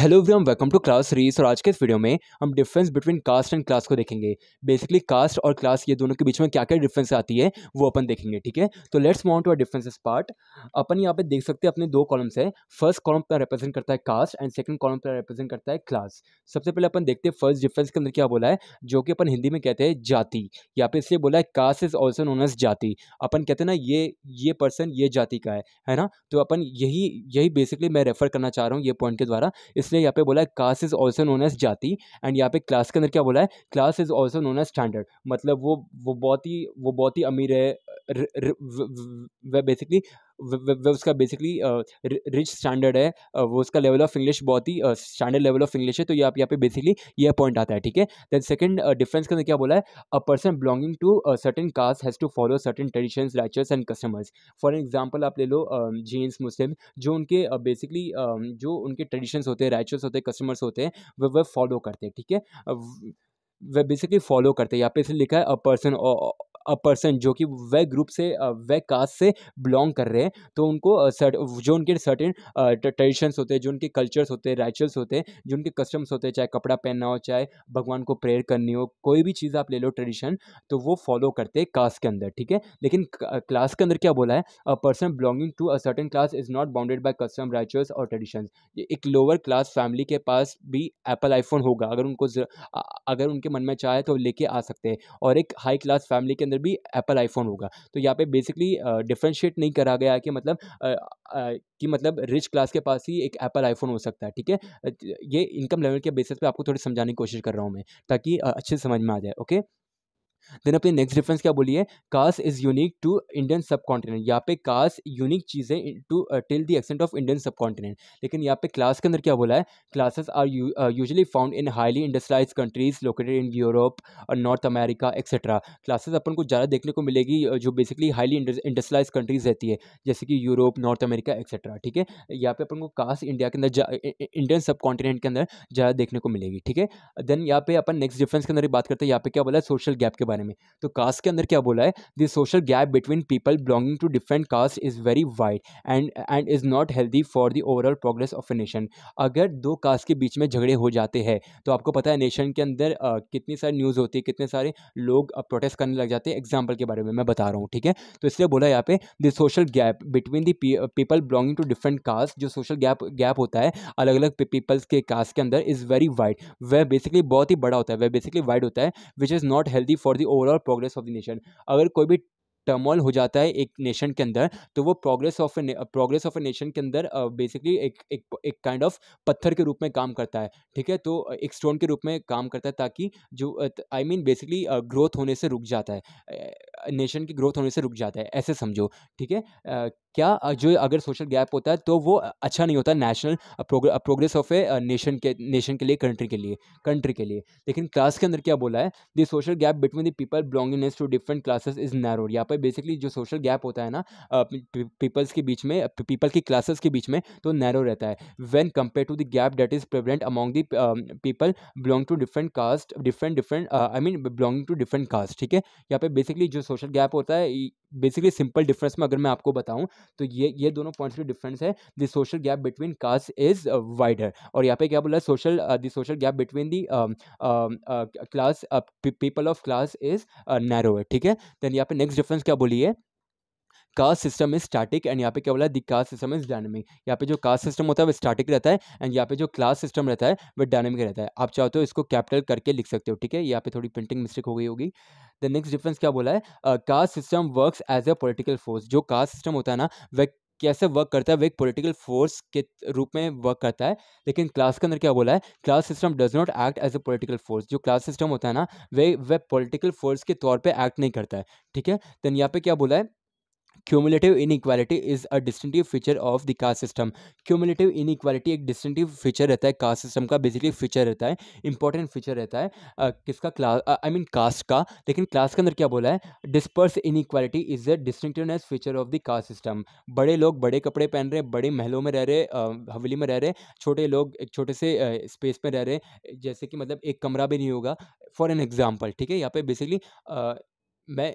hello everyone welcome to class series और आज के इस वीडियो में हम difference between caste and class को देखेंगे बेसिकली कास्ट और क्लास ये दोनों के बीच में क्या क्या डिफरेंस आती है वो अपन देखेंगे ठीक है तो let's mount to our differences part अपन यहाँ पे देख सकते हैं अपने दो कॉलम्स है फर्स्ट कॉलम पर रिप्रेजेंट करता है कास्ट एंड सेकंड कॉलम पर रिप्रेजेंट करता है क्लास सबसे पहले अपन देखते हैं फर्स्ट डिफरेंस के अंदर क्या बोला है जो कि अपन हिंदी में कहते हैं जाति यहाँ पे इसलिए बोला है caste is also known as jati अपन कहते हैं ना ये ये पर्सन ये जाति का है है ना तो अपन यही यही बेसिकली मैं रेफर करना चाह रहा हूँ ये पॉइंट के द्वारा इस इसलिए यहाँ पे बोला है caste is also known as jati and यहाँ पे क्लास के अंदर क्या बोला है class is also known as standard मतलब वो वो बहुत ही वो बहुत ही अमीर है वह बेसिकली वह उसका बेसिकली रिच स्टैंडर्ड है वो उसका लेवल ऑफ इंग्लिश बहुत ही स्टैंडर्ड लेवल ऑफ इंग्लिश है तो ये आप यहाँ पे बेसिकली ये पॉइंट आता है ठीक है देन सेकंड डिफरेंस के क्या बोला है a person belonging to certain caste has to follow certain traditions rituals and customers for example आप ले लो जीन्स मुस्लिम जो उनके बेसिकली जो उनके ट्रेडिशंस होते हैं राइचर्स होते हैं कस्टमर्स होते हैं वह वह फॉलो करते हैं ठीक है वह बेसिकली फॉलो करते हैं यहाँ पे इसे लिखा है अ पर्सन पर्सन जो कि वह ग्रुप से वह कास्ट से बिलोंग कर रहे हैं तो उनको जो उनके सर्टेन ट्रेडिशंस होते हैं जो उनके कल्चर्स होते हैं राइचुअल्स होते हैं जो उनके कस्टम्स होते हैं चाहे कपड़ा पहनना हो चाहे भगवान को प्रेयर करनी हो कोई भी चीज़ आप ले लो ट्रेडिशन तो वो फॉलो करते हैं कास्ट के अंदर ठीक है लेकिन क्लास के अंदर क्या बोला है a person belonging to a certain class is not bounded by custom rituals और ट्रेडिशन एक लोअर क्लास फैमिली के पास भी एप्पल आईफोन होगा अगर उनको अगर उनके मन में चाहे तो लेके आ सकते हैं और एक हाई क्लास फैमिली के अंदर अंदर भी एप्पल आईफोन होगा तो यहाँ पे बेसिकली डिफ्रेंशिएट नहीं करा गया कि मतलब कि मतलब रिच क्लास के पास ही एक एप्पल आईफोन हो सकता है ठीक है ये इनकम लेवल के बेसिस पे आपको थोड़ी समझाने की कोशिश कर रहा हूँ मैं ताकि अच्छे से समझ में आ जाए ओके देन अपने नेक्स्ट डिफरेंस क्या बोलिए caste is unique to Indian subcontinent यहाँ पे कास्ट यूनिक है to till the extent of Indian subcontinent लेकिन यहाँ पे क्लास के अंदर क्या बोला है classes are usually found in highly industrialized countries located in Europe और नॉर्थ अमेरिका एक्सेट्रा क्लासेस अपन को ज़्यादा देखने को मिलेगी uh, जो बेसिकली हाईली इंडस्ट्राइज कंट्रीज रहती है जैसे कि यूरोप नॉर्थ अमेरिका एक्सेट्रा ठीक है यहाँ पे अपन को कास्ट इंडिया के अंदर इंडियन सब कॉन्टिनेंट के अंदर ज़्यादा देखने को मिलेगी ठीक है देन यहाँ पे अपन नेक्स्ट डिफरेंस के अंदर बात करते हैं यहाँ पे क्या बोला है सोशल गैप के बारे में तो कास्ट के अंदर क्या बोला है the social gap between people belonging to different caste is very wide and and is not healthy for the overall progress of a nation अगर दो कास्ट के बीच में झगड़े हो जाते हैं तो आपको पता है नेशन के अंदर आ, कितनी सारी न्यूज़ होती है कितने सारे लोग प्रोटेस्ट करने लग जाते हैं एग्जाम्पल के बारे में मैं बता रहा हूँ ठीक है तो इसलिए बोला यहाँ पे the social gap between the people belonging to different caste जो सोशल गैप गैप होता है अलग अलग पीपल्स के कास्ट के अंदर इज़ वेरी वाइड वह बेसिकली बहुत ही बड़ा होता है वह बेसिकली वाइड होता है which is not healthy for the overall progress of the nation अगर कोई भी टर्मोल हो जाता है एक नेशन के अंदर तो वो progress of progress of a nation के अंदर बेसिकली uh, एक एक एक काइंड ऑफ पत्थर के रूप में काम करता है ठीक है तो एक स्टोन के रूप में काम करता है ताकि जो आई मीन बेसिकली ग्रोथ होने से रुक जाता है नेशन की ग्रोथ होने से रुक जाता है ऐसे समझो ठीक है क्या जो अगर सोशल गैप होता है तो वो अच्छा नहीं होता national progress of a nation के नेशन के लिए कंट्री के लिए कंट्री के लिए लेकिन क्लास के अंदर क्या बोला है the social gap between the people belongingness to different classes is narrow यहाँ पर बेसिकली जो सोशल गैप होता है ना पीपल्स के बीच में पीपल की क्लासेस के बीच में तो नैरो रहता है when compare to the gap that is prevalent among the people belong to different caste different different I mean belonging to different caste ठीक है यहाँ पर बेसिकली जो सोशल गैप होता है बेसिकली सिंपल डिफरेंस में अगर मैं आपको बताऊं तो ये ये दोनों पॉइंट्स की डिफरेंस है the social gap between caste is wider और यहाँ पे क्या बोला social the social gap between the class people of class is narrow है ठीक है देन यहाँ पे नेक्स्ट डिफरेंस क्या बोलिए caste system is static and यहाँ पे क्या बोला the caste system is dynamic यहाँ पे जो कास्ट सिस्टम होता है वो स्टैटिक रहता है एंड यहाँ पे जो क्लास सिस्टम रहता है वो डायनेमिक रहता है आप चाहो तो इसको कैपिटल करके लिख सकते हो ठीक है यहाँ पे थोड़ी प्रिंटिंग मिस्टेक हो गई होगी द नेक्स्ट डिफरेंस क्या बोला है caste system works as a political force जो कास्ट सिस्टम होता है ना वह कैसे वर्क करता है वह एक पोलिटिकल फोर्स के रूप में वर्क करता है लेकिन क्लास के अंदर क्या बोला है class system does not act as a political force जो क्लास सिस्टम होता है ना वे वह पोलिटिकल फोर्स के तौर पर एक्ट नहीं करता है ठीक है देन यहाँ पे क्या बोला है cumulative equality is a distinctive feature of the caste system cumulative inequality एक डिस्टिंगटिव फीचर रहता है कास्ट सिस्टम का बेसिकली फीचर रहता है इंपॉर्टेंट फीचर रहता है uh, किसका क्लास आई मीन कास्ट का लेकिन क्लास के अंदर क्या बोला है disperse equality is a distinctiveness feature of the caste system बड़े लोग बड़े कपड़े पहन रहे बड़े महलों में रह रहे uh, हवेली में रह रहे छोटे लोग एक छोटे से स्पेस uh, में रह रहे जैसे कि मतलब एक कमरा भी नहीं होगा फॉर एन एग्जाम्पल ठीक है यहाँ पे बेसिकली मैं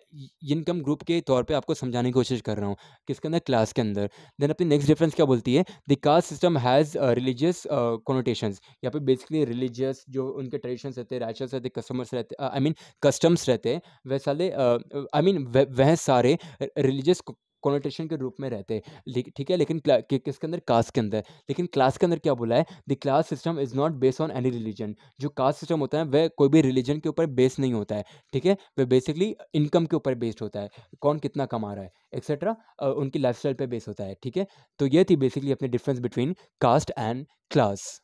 इनकम ग्रुप के तौर पे आपको समझाने की कोशिश कर रहा हूँ किसके अंदर क्लास के अंदर देन अपनी नेक्स्ट डिफरेंस क्या बोलती है the caste system has religious connotations यहाँ पे बेसिकली रिलीजियस जो उनके ट्रेडिशंस रहते हैं राइचर्स रहते कस्टमर्स रहते आई मीन कस्टम्स रहते हैं वह साले आई मीन वह सारे रिलीजियस कॉनोटेशन के रूप में रहते हैं ठीक है लेकिन किसके अंदर कास्ट के अंदर लेकिन क्लास के अंदर क्या बोला है the class system is not based on any religion जो कास्ट सिस्टम होता है वह कोई भी रिलीजन के ऊपर बेस्ड नहीं होता है ठीक है वह बेसिकली इनकम के ऊपर बेस्ड होता है कौन कितना कमा रहा है एक्सेट्रा उनकी लाइफ स्टाइल पर बेस होता है ठीक है तो ये थी बेसिकली अपने difference between caste and class